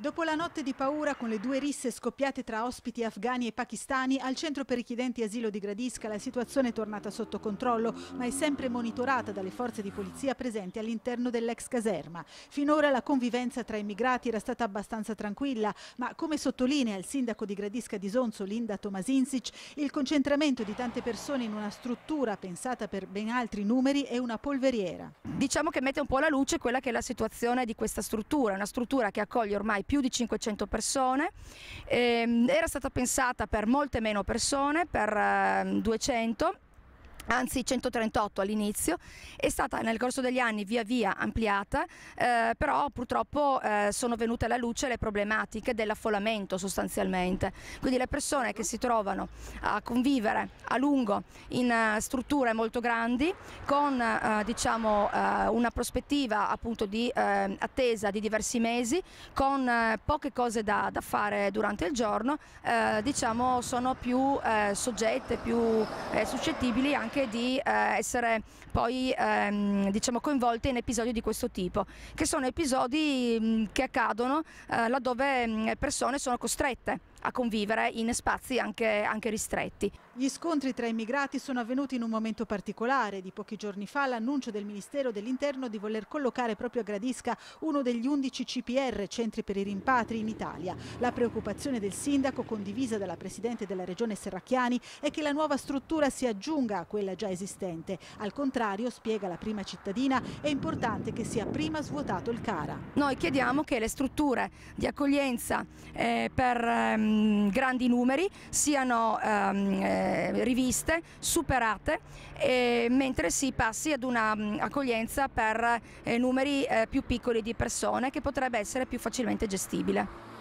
Dopo la notte di paura con le due risse scoppiate tra ospiti afghani e pakistani, al centro per richiedenti asilo di Gradisca la situazione è tornata sotto controllo, ma è sempre monitorata dalle forze di polizia presenti all'interno dell'ex caserma. Finora la convivenza tra immigrati era stata abbastanza tranquilla, ma come sottolinea il sindaco di Gradisca di Sonzo, Linda Tomasinsic, il concentramento di tante persone in una struttura pensata per ben altri numeri è una polveriera. Diciamo che mette un po' alla luce quella che è la situazione di questa struttura, una struttura che accoglie ormai più di 500 persone, eh, era stata pensata per molte meno persone, per eh, 200 anzi 138 all'inizio, è stata nel corso degli anni via via ampliata, eh, però purtroppo eh, sono venute alla luce le problematiche dell'affollamento sostanzialmente, quindi le persone che si trovano a convivere a lungo in uh, strutture molto grandi con uh, diciamo, uh, una prospettiva appunto di attesa di diversi mesi, con poche cose da, da, fare durante il giorno, diciamo, sono più soggette, più suscettibili anche anche di eh, essere poi ehm, diciamo coinvolte in episodi di questo tipo, che sono episodi mm, che accadono eh, laddove mm, persone sono costrette a convivere in spazi anche, anche ristretti. Gli scontri tra immigrati sono avvenuti in un momento particolare. Di pochi giorni fa l'annuncio del Ministero dell'Interno di voler collocare proprio a Gradisca uno degli 11 CPR, centri per i rimpatri, in Italia. La preoccupazione del sindaco, condivisa dalla Presidente della Regione Serracchiani, è che la nuova struttura si aggiunga a quella già esistente. Al contrario, spiega la prima cittadina, è importante che sia prima svuotato il CARA. Noi chiediamo che le strutture di accoglienza eh, per... Ehm, Ehm, grandi numeri, siano ehm, eh, riviste, superate, eh, mentre si passi ad un'accoglienza mm, per eh, numeri eh, più piccoli di persone che potrebbe essere più facilmente gestibile.